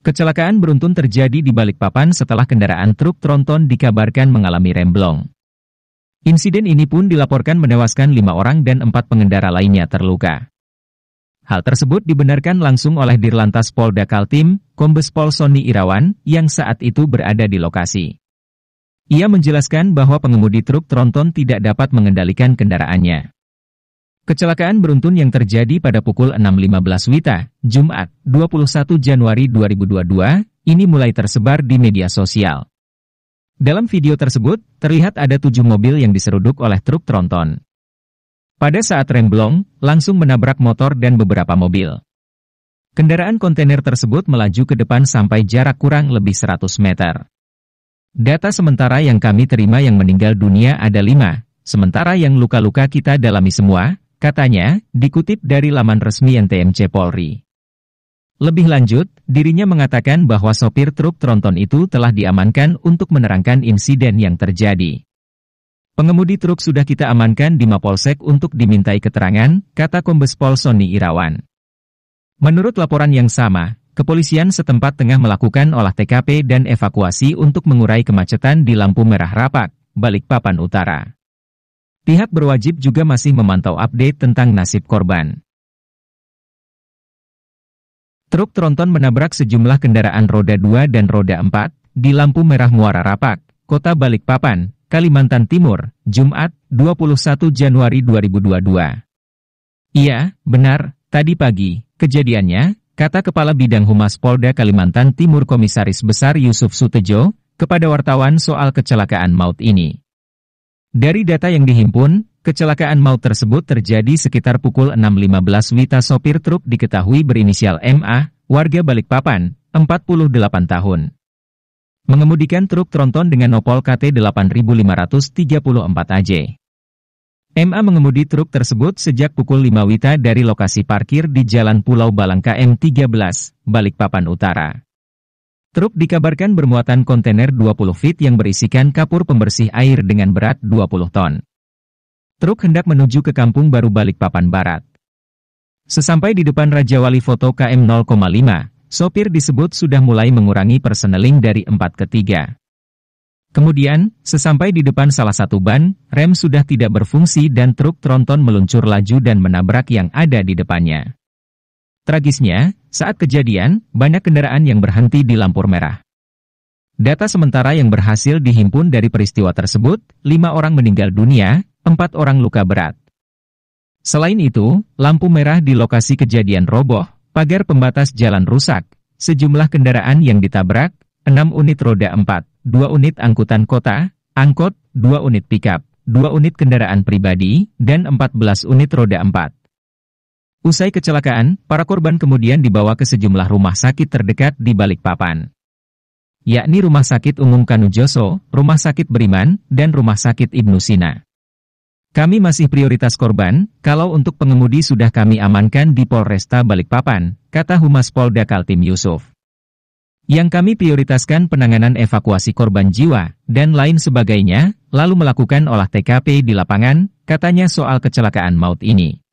Kecelakaan beruntun terjadi di balik papan setelah kendaraan truk tronton dikabarkan mengalami remblong. Insiden ini pun dilaporkan menewaskan lima orang dan empat pengendara lainnya terluka. Hal tersebut dibenarkan langsung oleh Dirlantas Polda Kaltim, Kombes Pol Sony Irawan, yang saat itu berada di lokasi. Ia menjelaskan bahwa pengemudi truk tronton tidak dapat mengendalikan kendaraannya. Kecelakaan beruntun yang terjadi pada pukul 6.15 WITA, Jumat, 21 Januari 2022, ini mulai tersebar di media sosial. Dalam video tersebut, terlihat ada tujuh mobil yang diseruduk oleh truk tronton. Pada saat rem blong, langsung menabrak motor dan beberapa mobil. Kendaraan kontainer tersebut melaju ke depan sampai jarak kurang lebih 100 meter. Data sementara yang kami terima yang meninggal dunia ada lima, sementara yang luka-luka kita dalami semua, Katanya, dikutip dari laman resmi NTMC Polri. Lebih lanjut, dirinya mengatakan bahwa sopir truk tronton itu telah diamankan untuk menerangkan insiden yang terjadi. Pengemudi truk sudah kita amankan di Mapolsek untuk dimintai keterangan, kata Kombes Pol Sony Irawan. Menurut laporan yang sama, kepolisian setempat tengah melakukan olah TKP dan evakuasi untuk mengurai kemacetan di lampu merah rapak, Balikpapan Utara. Pihak berwajib juga masih memantau update tentang nasib korban. Truk tronton menabrak sejumlah kendaraan roda 2 dan roda 4 di lampu merah Muara Rapak, Kota Balikpapan, Kalimantan Timur, Jumat, 21 Januari 2022. Iya, benar, tadi pagi, kejadiannya, kata Kepala Bidang Humas Polda Kalimantan Timur Komisaris Besar Yusuf Sutejo, kepada wartawan soal kecelakaan maut ini. Dari data yang dihimpun, kecelakaan maut tersebut terjadi sekitar pukul 6.15 Wita sopir truk diketahui berinisial MA, warga Balikpapan, 48 tahun. Mengemudikan truk tronton dengan nopol KT 8534 AJ. MA mengemudi truk tersebut sejak pukul 5 Wita dari lokasi parkir di Jalan Pulau Balang KM 13, Balikpapan Utara. Truk dikabarkan bermuatan kontainer 20 feet yang berisikan kapur pembersih air dengan berat 20 ton. Truk hendak menuju ke kampung baru Balikpapan Barat. Sesampai di depan Raja Wali Foto KM 0,5, sopir disebut sudah mulai mengurangi perseneling dari 4 ke 3. Kemudian, sesampai di depan salah satu ban, rem sudah tidak berfungsi dan truk tronton meluncur laju dan menabrak yang ada di depannya. Tragisnya, saat kejadian, banyak kendaraan yang berhenti di lampu merah. Data sementara yang berhasil dihimpun dari peristiwa tersebut, lima orang meninggal dunia, empat orang luka berat. Selain itu, lampu merah di lokasi kejadian roboh, pagar pembatas jalan rusak, sejumlah kendaraan yang ditabrak, enam unit roda empat, dua unit angkutan kota, angkot, dua unit pickup, dua unit kendaraan pribadi, dan empat belas unit roda empat. Usai kecelakaan, para korban kemudian dibawa ke sejumlah rumah sakit terdekat di Balikpapan. Yakni Rumah Sakit Umum Kanujoso, Rumah Sakit Beriman, dan Rumah Sakit Ibnu Sina. Kami masih prioritas korban, kalau untuk pengemudi sudah kami amankan di Polresta Balikpapan, kata Humas Polda Kaltim Yusuf. Yang kami prioritaskan penanganan evakuasi korban jiwa, dan lain sebagainya, lalu melakukan olah TKP di lapangan, katanya soal kecelakaan maut ini.